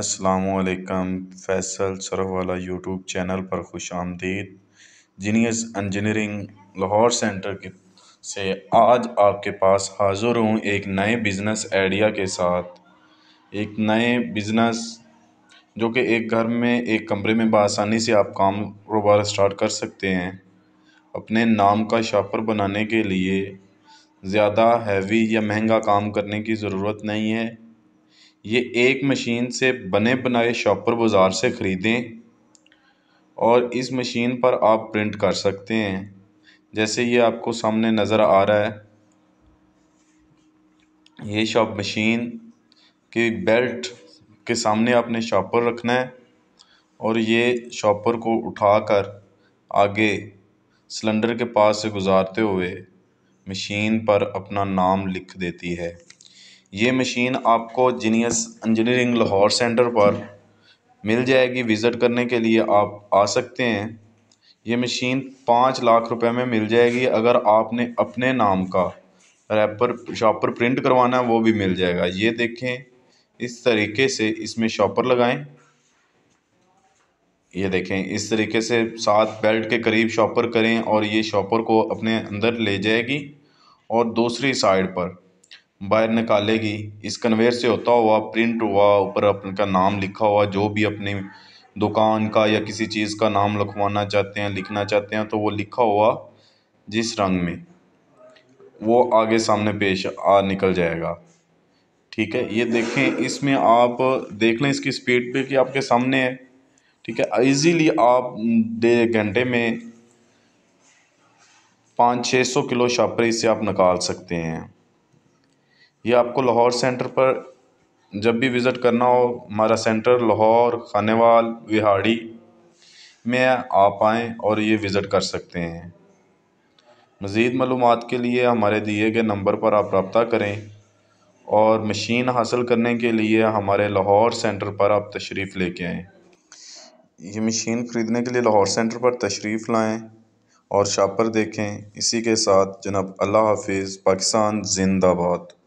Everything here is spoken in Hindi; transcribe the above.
अस्सलाम फैसल सरह वाला यूट्यूब चैनल पर खुश आमदीद जीनियस इंजीनियरिंग लाहौर सेंटर के से आज आपके पास हाज़िर हूँ एक नए बिज़नेस आइडिया के साथ एक नए बिज़नेस जो कि एक घर में एक कमरे में बसानी से आप काम कारोबार स्टार्ट कर सकते हैं अपने नाम का शापर बनाने के लिए ज़्यादा हैवी या महंगा काम करने की ज़रूरत नहीं है ये एक मशीन से बने बनाए शॉपर बाज़ार से ख़रीदें और इस मशीन पर आप प्रिंट कर सकते हैं जैसे ये आपको सामने नज़र आ रहा है ये शॉप मशीन की बेल्ट के सामने आपने शॉपर रखना है और ये शॉपर को उठाकर आगे सिलेंडर के पास से गुज़ारते हुए मशीन पर अपना नाम लिख देती है ये मशीन आपको जीनियस इंजीनियरिंग लाहौर सेंटर पर मिल जाएगी विज़िट करने के लिए आप आ सकते हैं ये मशीन पाँच लाख रुपए में मिल जाएगी अगर आपने अपने नाम का रैपर शॉपर प्रिंट करवाना है वो भी मिल जाएगा ये देखें इस तरीके से इसमें शॉपर लगाएं ये देखें इस तरीके से सात बेल्ट के करीब शॉपर करें और ये शॉपर को अपने अंदर ले जाएगी और दूसरी साइड पर बाहर निकालेगी इस कन्वेयर से होता हुआ प्रिंट हुआ ऊपर अपन का नाम लिखा हुआ जो भी अपनी दुकान का या किसी चीज़ का नाम लिखवाना चाहते हैं लिखना चाहते हैं तो वो लिखा हुआ जिस रंग में वो आगे सामने पेश आ निकल जाएगा ठीक है ये देखें इसमें आप देख लें इसकी स्पीड पे कि आपके सामने है ठीक है ईज़ीली आप डेढ़ घंटे में पाँच छः सौ किलो शापर इससे आप निकाल सकते हैं ये आपको लाहौर सेंटर पर जब भी विज़िट करना हो हमारा सेंटर लाहौर खानेवाल विहाड़ी में आप आएँ और ये विज़िट कर सकते हैं मज़ीद मालूम के लिए हमारे दिए गए नंबर पर आप रबता करें और मशीन हासिल करने के लिए हमारे लाहौर सेंटर पर आप तशरीफ़ लेके आएँ ये मशीन ख़रीदने के लिए लाहौर सेंटर पर तशरीफ़ लाएँ और शापर देखें इसी के साथ जनाब अल्लाह हाफिज़ पाकिस्तान जिंदाबाद